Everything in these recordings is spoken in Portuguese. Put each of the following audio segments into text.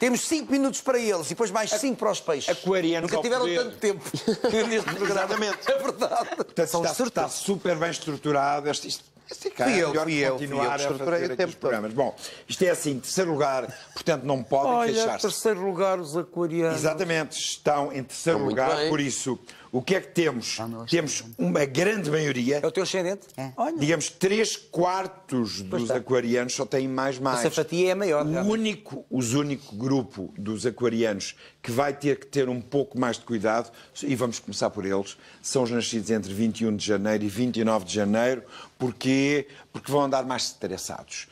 Temos 5 minutos para eles e depois mais 5 para os peixes. aquariano Nunca tiveram tanto tempo neste programa. Exatamente. É verdade. Então, está, está, super bem estruturado. este isto, isto é cara, é eu, fui eu, continuar eu, a fazer o tempo programas. Bom, isto é assim, terceiro lugar, portanto não podem queixar-se. terceiro lugar os aquarianos. Exatamente, estão em terceiro lugar, bem. por isso o que é que temos? Ah, temos uma grande maioria. É o teu ascendente? É. Digamos, 3 quartos dos tá. aquarianos só têm mais mais. Essa fatia é maior. O único, os único grupo dos aquarianos que vai ter que ter um pouco mais de cuidado, e vamos começar por eles, são os nascidos entre 21 de janeiro e 29 de janeiro. Porquê? Porque vão andar mais estressados.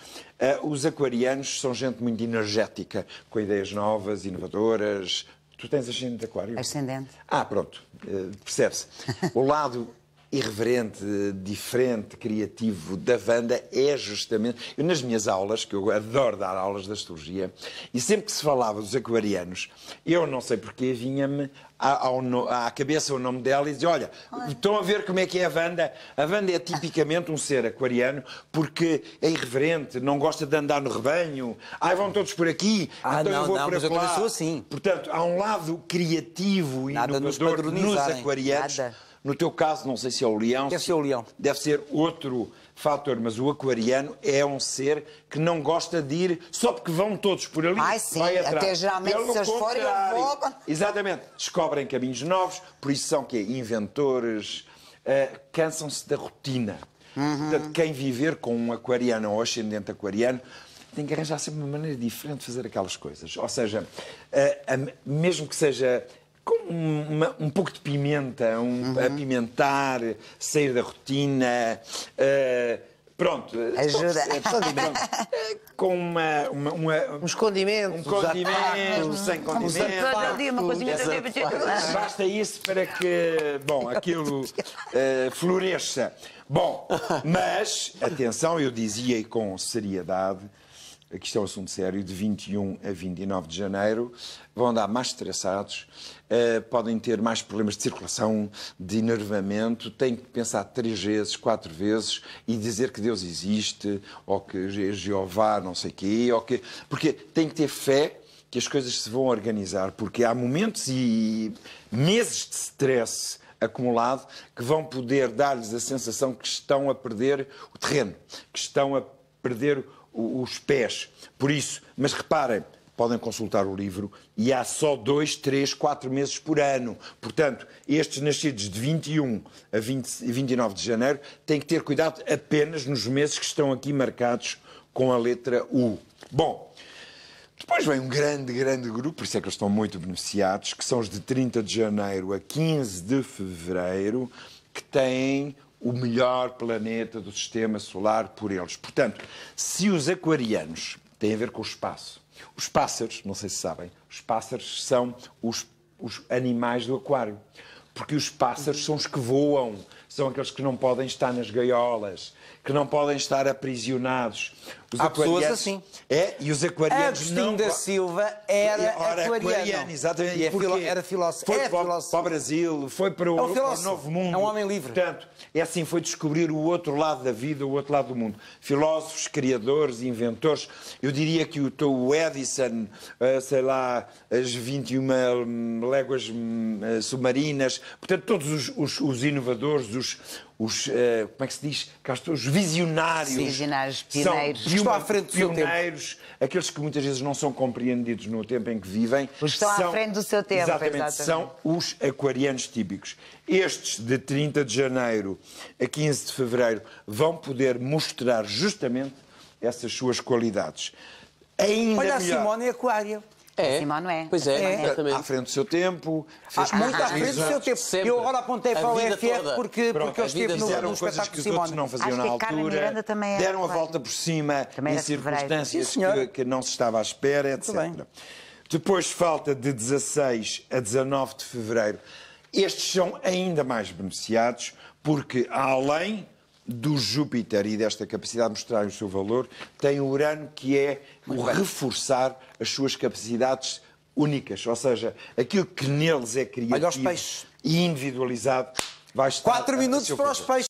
Uh, os aquarianos são gente muito energética, com ideias novas, inovadoras, Tu tens ascendente aquário? Ascendente. Ah, pronto, uh, percebe-se. O lado irreverente, diferente, criativo da Wanda é justamente. Eu, nas minhas aulas, que eu adoro dar aulas de astrologia, e sempre que se falava dos aquarianos, eu não sei porquê, vinha-me à, cabeça o nome dela e dizia: Olha, estão a ver como é que é a Wanda? A Wanda é tipicamente um ser aquariano porque é irreverente, não gosta de andar no rebanho. Ai, vão todos por aqui, ah, então não, eu vou não, para mas Eu sou assim. Portanto, há um lado criativo e inovador nos, nos aquarianos. Nada no teu caso, não sei se é o leão. Deve ser o leão. Deve ser outro fator, mas o aquariano é um ser que não gosta de ir só porque vão todos por ali. Ai, sim, vai atrás. até geralmente Pelo se eles forem, vou. Exatamente, descobrem caminhos novos, por isso são que inventores, uh, cansam-se da rotina. Uhum. Portanto, quem viver com um aquariano ou ascendente aquariano tem que arranjar sempre uma maneira diferente de fazer aquelas coisas. Ou seja, uh, mesmo que seja com uma, um pouco de pimenta, um, uhum. apimentar, sair da rotina. Uh, pronto. Eh, Ajuda. pronto, com uma, uma, uma, um escondimento. Um condimento, sem condimento. Basta isso para que, bom, aquilo uh, floresça. Bom, mas, atenção, eu dizia e com seriedade, aqui está um assunto sério, de 21 a 29 de janeiro, vão andar mais estressados, uh, podem ter mais problemas de circulação, de enervamento, têm que pensar três vezes, quatro vezes e dizer que Deus existe, ou que Jeová não sei o quê, ou que... porque têm que ter fé que as coisas se vão organizar, porque há momentos e meses de stress acumulado que vão poder dar-lhes a sensação que estão a perder o terreno, que estão a perder o os pés. Por isso, mas reparem, podem consultar o livro, e há só dois, três, quatro meses por ano. Portanto, estes nascidos de 21 a 20, 29 de janeiro têm que ter cuidado apenas nos meses que estão aqui marcados com a letra U. Bom, depois vem um grande, grande grupo, por isso é que eles estão muito beneficiados, que são os de 30 de janeiro a 15 de fevereiro, que têm o melhor planeta do sistema solar por eles. Portanto, se os aquarianos têm a ver com o espaço, os pássaros, não sei se sabem, os pássaros são os, os animais do aquário porque os pássaros são os que voam, são aqueles que não podem estar nas gaiolas, que não podem estar aprisionados. Os Há pessoas assim. É, e os aquarianos Agostinho não... da Silva era aquariano. aquariano. Exatamente. E é filo... era filósofo. Foi é para, filósofo. para o Brasil, foi para o, é um o, Novo Mundo. É um homem livre. Portanto, é assim, foi descobrir o outro lado da vida, o outro lado do mundo. Filósofos, criadores, inventores. Eu diria que o, o Edison, eh, sei lá, as 21 léguas hum, eh, submarinas, Portanto, todos os, os, os inovadores, os, os uh, como é que se diz, os visionários, visionários pioneiros, são estão à frente pioneiros, tempo. aqueles que muitas vezes não são compreendidos no tempo em que vivem. Os estão são, à frente do seu tempo. Exatamente, exatamente, são os aquarianos típicos. Estes, de 30 de janeiro a 15 de fevereiro, vão poder mostrar justamente essas suas qualidades. Ainda Olha, melhor. a Simone é aquária. É. Simoné. Pois é, é. é. à frente do seu tempo. Fez ah, ah muito à ah, frente do ah, seu tempo. Sempre. Eu agora apontei para o FF porque, porque eu estive no, no espetáculo que os outros não faziam Acho na altura. deram a volta por cima também em circunstâncias Sim, que, que, não se estava à espera, etc. Depois falta de 16 a 19 de fevereiro. Estes são ainda mais beneficiados porque, além do Júpiter e desta capacidade de mostrar o seu valor, tem o Urano que é o reforçar as suas capacidades únicas, ou seja, aquilo que neles é criado e individualizado. Vai estar Quatro minutos para os peixes.